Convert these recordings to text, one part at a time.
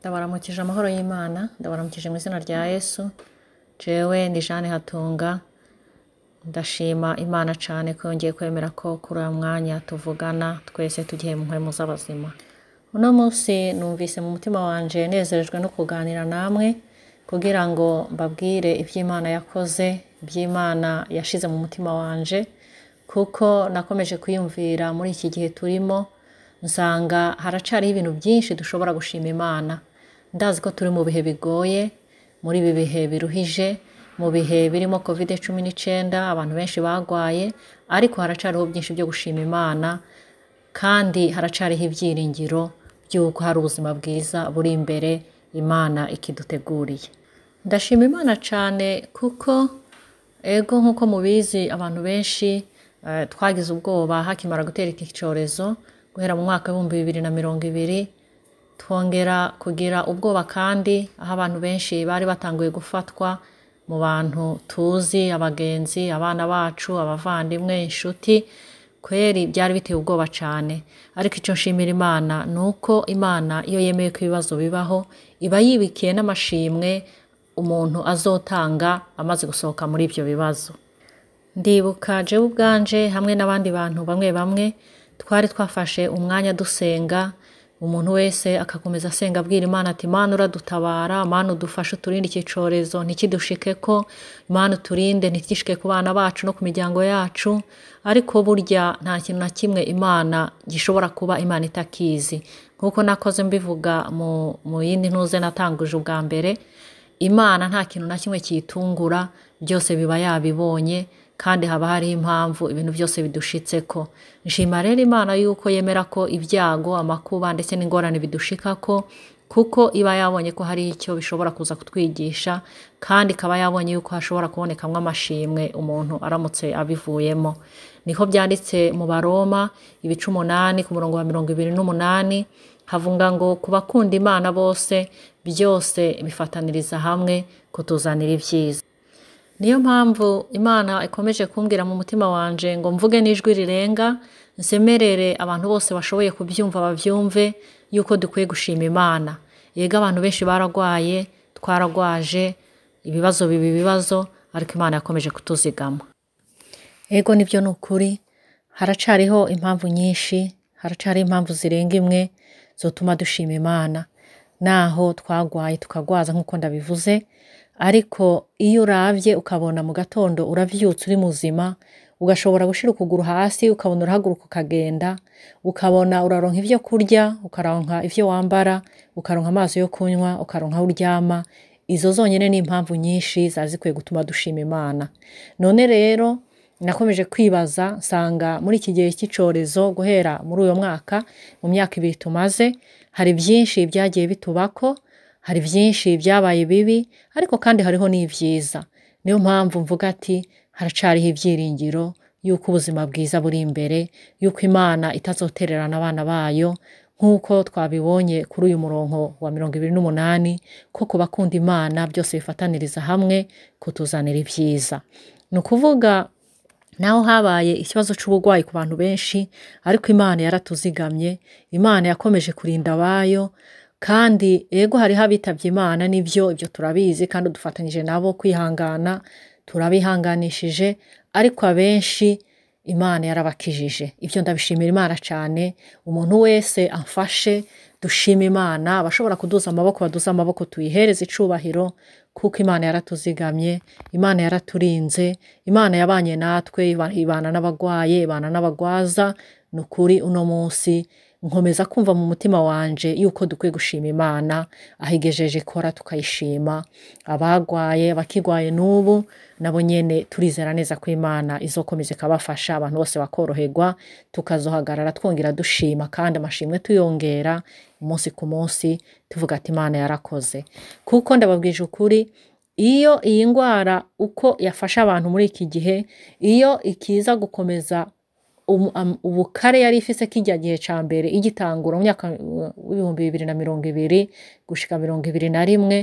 ndabaramukije amahoro y'imana ndabaramukije mu izina rya yesu jewe ni jane hatunga ndashima imana cyane ko yongeye kwemera ko kuri uyu mwanya tuvugana twese tugiye mu nkwe z'abazima uno munsi numvise mu mutima wanjye nezerejwe no kuganira namwe kugira ngo mbabwire iby'imana yakoze iby'imana yashize mu mutima wanjye kuko nakomeje kwiyumvira muri iki gihe turimo nsanga haracyariho ibintu byinshi dushobora gushima imana ndazi ko turi mu bihe bigoye muri ibi bihe biruhije mu bihe birimo kovide cumi n'icyenda abantu benshi bagwaye ariko haracariho byinshi byo gushima imana kandi haracariho ibyiringiro by'uko hari ubuzima bwiza buri imbere imana ikiduteguriye ndashima imana cyane kuko ego nk'uko mubizi abantu benshi eh, twagize ubwoba hakimara gutera iki cyorezo guhera mu mwaka w'ibihumbi bibiri na mirongo ibiri twongera kugira ubwoba kandi aho abantu benshi bari batanguye gufatwa mu bantu tuzi abagenzi abana bacu abavandimwe inshuti kweri byari biteye ubwoba cyane ariko icyo nshimira imana ni uko imana iyo yemeye ko ibibazo bibaho iba yibikiye n'amashimwe umuntu azotanga amaze gusohoka muri ibyo bibazo ndibuka jewe ubwanje hamwe n'abandi bantu bamwe bamwe twari twafashe umwanya dusenga umuntu wese akakomeza asenga abwira imana ati mana uradutabara mana udufashe uturinde iki cyorezo ntikidushike ko imana turinde ntikishike ku bana bacu no ku miryango yacu ariko burya nta kintu na kimwe imana gishobora kuba imana itakizi nk'uko nakoze mbivuga mu yindi ntuze natanguje ubwa mbere imana nta kintu na kimwe kiyitungura byose biba yabibonye kandi haba hariho impamvu ibintu byose bidushitse ko nshima rero imana yuko yemera ko ibyago amakuba ndetse n'ingorane bidushika ko kuko iba yabonye ko hari icyo bishobora kuza kutwigisha kandi ikaba yabonye yuko hashobora kubonekamo amashimwe umuntu aramutse abivuyemo niho byanditse mu baroma ibice umunani ku murongo wa mirongo ibiri n'umunani havuga ngo ku bakunda imana bose byose bifataniriza hamwe kutuzanira ibyiza niyo mpamvu imana ikomeje kumbwira mu mutima wanjye ngo mvuge n'ijwi rirenga nsemerere abantu bose bashoboye kubyumva babyumve yuko dukwiye gushima imana yego abantu benshi bararwaye twararwaje ibibazo biba ibibazo ariko imana yakomeje kutuzigama yego nibyo ni ukuri haracariho impamvu nyinshi haracariho impamvu zirenga imwe zotuma dushima imana naho twagwaye tukagwaza nk'uko ndabivuze ariko iyo urabye ukabona mu gatondo uravyutse uri muzima ugashobora gushira ukuguru hasi ukabona urahaguruka ukagenda ukabona uraronka ibyo kurya ukaronka ivyo wambara ukaronka amazi yo kunywa ukaronka aho uryama izo zonyene n'impamvu nyinshi zari zikwiye gutuma dushima imana none rero nakomeje kwibaza nsanga muri iki gihe cy'icorezo guhera muri uyu mwaka mu myaka ibiri tumaze hari byinshi byagiye bituba ko hari byinshi byabaye bibi ariko kandi hariho n'ibyiza niyo mpamvu mvuga ati haracariho ibyiringiro yuko ubuzima bwiza buri imbere yuko imana itazotererana abana bayo nk'uko twabibonye kuri uyu murongo wa mirongo ibiri n'umunani ko ku bakunda imana byose bifataniriza hamwe kutuzanira ibyiza ni ukuvuga naho habaye ikibazo cy'uburwayi ku bantu benshi ariko imana yaratuzigamye imana yakomeje kurinda abayo kandi yego hariho abitabye imana nibyo ibyo turabizi kandi dufatanyije nabo kwihangana turabihanganishije ariko abenshi imana yarabakijije ibyo ndabishimira imana cyane umuntu wese amfashe dushima imana abashobora kuduza amaboko baduze amaboko tuyihereze icyubahiro kuko imana yaratuzigamye imana yaraturinze imana yabanye natwe ibana n'abagwaye ibana n'abagwaza ni ukuri uno munsi nkomeza kumva mu mutima wanjye yuko dukwiye gushima imana aho igejeje ikora tukayishima abagwaye abakigwaye n'ubu nabo nyene turizera neza ko imana izokomeza ikabafasha abantu bose bakoroherwa tukazohagarara twongera dushima kandi amashimwe tuyongera umunsi ku munsi tuvuga ati imana yarakoze kuko ndababwije ukuri iyo iyi ndwara uko yafashe abantu muri iki gihe iyo ikiza gukomeza um, um, ubukare yari ifise kijya gihe cya mbere igitangura mu myaka w'ibihumbi uh, bibiri na mirongo ibiri gushika mirongo ibiri na rimwe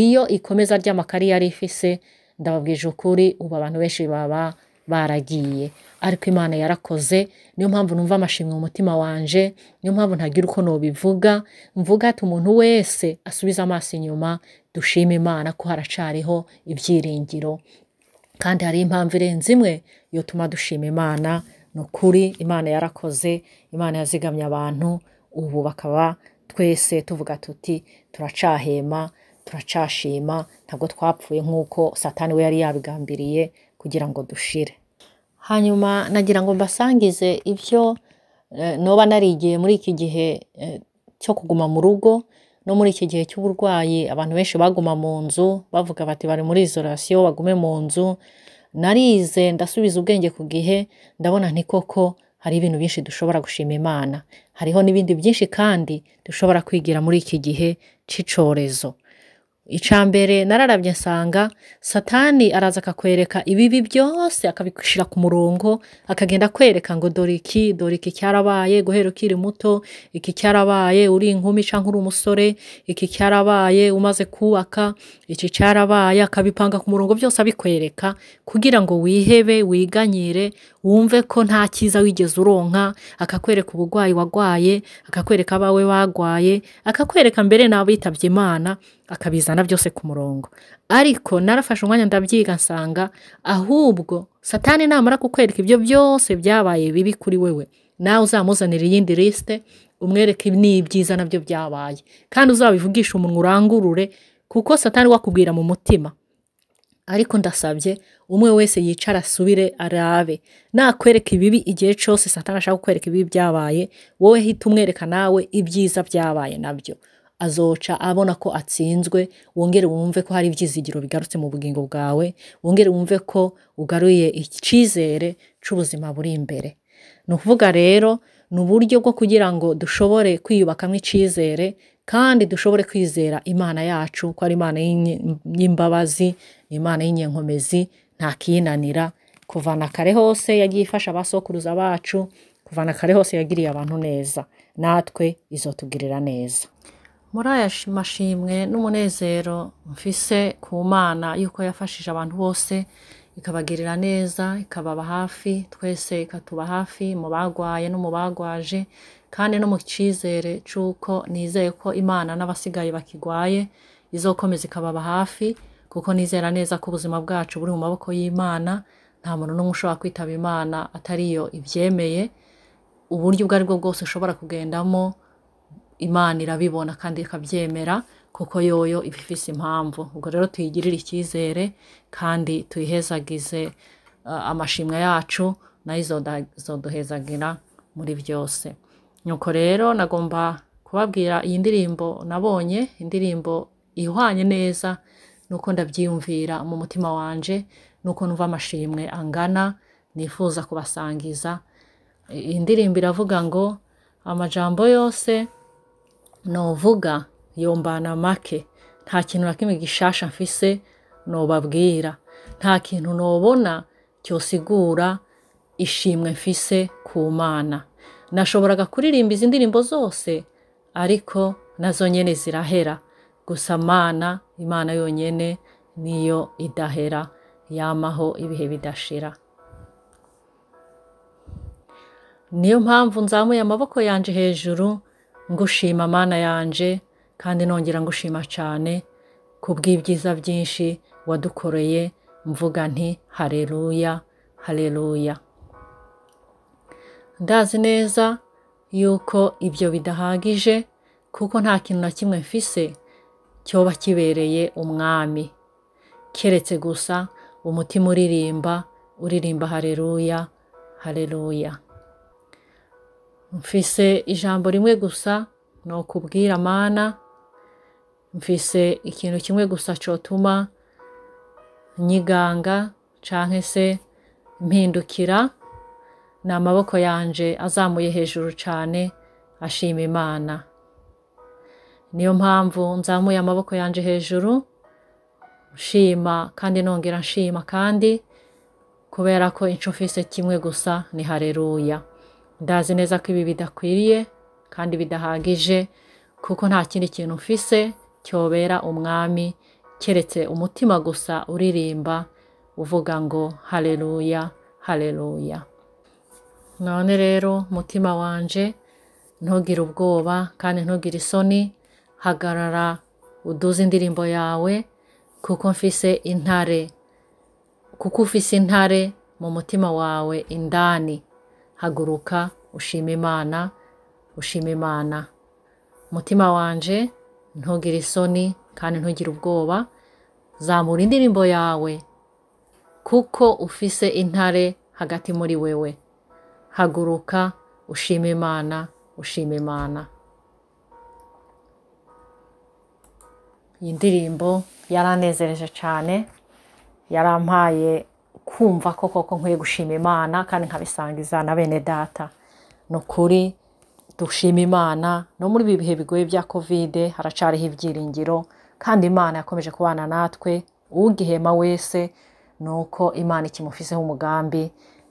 iyo ikomeza ry'amakari yari ifise ndababwije ukuri ubu abantu benshi baba baragiye ariko imana yarakoze niyo mpamvu numva amashimwe mu mutima wanje niyo mpamvu ntagira uko nubivuga mvuga ati umuntu wese asubize amaso inyuma dushime imana ko haracariho ibyiringiro kandi hari impamvu irenze imwe iyo tuma dushima imana ni ukuri imana yarakoze imana yazigamye abantu ubu bakaba twese tuvuga tuti turacahema turacashima ntabwo twapfuye nk'uko satani we yari yabigambiriye kugira ngo dushire hanyuma nagira ngo mbasangize ibyo eh, noba narigiye muri iki gihe eh, cyo kuguma mu rugo no muri iki gihe cy'uburwayi abantu benshi baguma mu nzu bavuga bati bari muri isolation bagume mu nzu narize ndasubiza ubwenge ku gihe ndabona ni koko hari ibintu byinshi dushobora gushima imana hariho n'ibindi byinshi kandi dushobora kwigira muri iki gihe cy'icyorezo icya mbere nararabye nsanga satani araza akakwereka ibibi byose akabishyira ku murongo akagenda akwereka ngo dore iki dore iki cyarabaye guhera ukiri muto iki cyarabaye uri inkumi cyangwa uri umusore iki cyarabaye umaze kubaka iki cyarabaye akabipanga ku murongo byose abikwereka kugira ngo wihebe wiganyire wumve ko nta cyiza wigeze uronka akakwereka uburwayi warwaye akakwereka abawe barwaye akakwereka mbere n'abitabye imana akabizana na byose ku murongo ariko narafashe umwanya ndabyiga nsanga ahubwo satani namara kukwereka ibyo byose byabaye bibi kuri wewe nawe uzamuzanira iyindi lisite umwereke n'ibyiza nabyo byabaye kandi uzabivugisha umuntu urangurure kuko satani wakubwira mu mutima ariko ndasabye umwe wese yicara asubire arabe nakwereka ibibi igihe cyose satani ashaka kukwereka ibibi byabaye wowe hita umwereka nawe ibyiza byabaye nabyo azoca abona ko atsinzwe wongere wumve ko hari ibyizigiro bigarutse mu bugingo bwawe wongere wumve ko ugaruye icyizere cy'ubuzima buri imbere ni ukuvuga rero ni uburyo bwo kugira ngo dushobore kwiyubakamo icyizere kandi dushobore kwizera imana yacu ko ari imana y'imbabazi imana y'inyenkomezi ntakinanira kuvana kare hose yagiye ifasha abasokuruza bacu kuvana kare hose yagiriye abantu neza natwe izotugirira neza muri aya mashimwe n'umunezero mfise ku mana yuko yafashije abantu bose ikabagirira neza ikababa hafi twese ikatuba hafi mu bagwaye no mu bagwaje kandi no mu cyizere cy'uko nizeye ko imana n'abasigaye bakigwaye izokomeza ikababa hafi kuko nizera neza ko ubuzima bwacu buri mu maboko y'imana nta muntu n'umwe ushobora kwitaba imana atariyo ibyemeye uburyo ubwo ari bwo bwose ushobora kugendamo imana irabibona kandi ikabyemera kuko yoyo iba ifise impamvu ubwo rero tuyigirire icyizere kandi tuyihezagize uh, amashimwe yacu nayo izoduhezagira muri byose nuko rero nagomba kubabwira iyi ndirimbo nabonye indirimbo ihwanye neza nuko ndabyiyumvira mu mutima wanjye, nuko numva amashimwe angana nifuza kubasangiza iyi ndirimbo iravuga ngo amajambo yose novuga yombana make nta kintu na kimwe gishasha mfise nobabwira nta kintu nubona cyosigura ishimwe mfise ku mana nashoboraga kuririmba izi ndirimbo zose ariko nazo nyene zirahera gusa mana imana yonyine niyo idahera yamaho ibihe bidashira niyo mpamvu nzamuye amaboko yanje hejuru ngushima mana yanje kandi nongera ngushima cyane ku bw'ibyiza byinshi wadukoreye mvuga nti hareruya hareruya ndazi neza yuko ibyo bidahagije kuko nta kintu na kimwe mfise cyoba kibereye umwami keretse gusa umutima uririmba uririmba hareruya hareruya mfise ijambo rimwe gusa ni ukubwira amana mfise ikintu kimwe gusa cyotuma nyiganga cyangwa se mpindukira ni amaboko yanjye azamuye hejuru cyane ashima imana niyo mpamvu nzamuye amaboko yanjye hejuru nshima kandi nongera nshima kandi kubera ko inshufise kimwe gusa ni hareruya ndazi neza ko ibi bidakwiriye kandi bidahagije kuko nta kindi kintu ufise cyobera umwami keretse umutima gusa uririmba uvuga ngo hareruya hareruya none rero mutima wanjye ntugire ubwoba kandi ntugire isoni hagarara uduze indirimbo yawe kuko mfise intare kuko ufise intare mu mutima wawe indani haguruka ushima imana ushima imana umutima wanjye ntugire isoni kandi ntugire ubwoba zamura indirimbo yawe kuko ufise intare hagati muri wewe haguruka ushima imana ushima imana iyi ndirimbo yaranezereje cyane yarampaye kumva ko koko nkwiye gushima imana kandi nkabisangiza na bene data ni ukuri dushima imana no muri ibi bihe bigoye bya kovide haracariho ibyiringiro kandi imana yakomeje kubana natwe ugihema wese ni uko imana ikimufiseho umugambi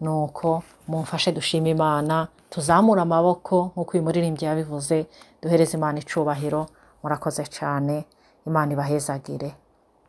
ni uko mumfashe dushima imana tuzamure amaboko nk'uko uyu muririmbyi yabivuze duhereze imana icubahiro murakoze cyane imana ibahezagire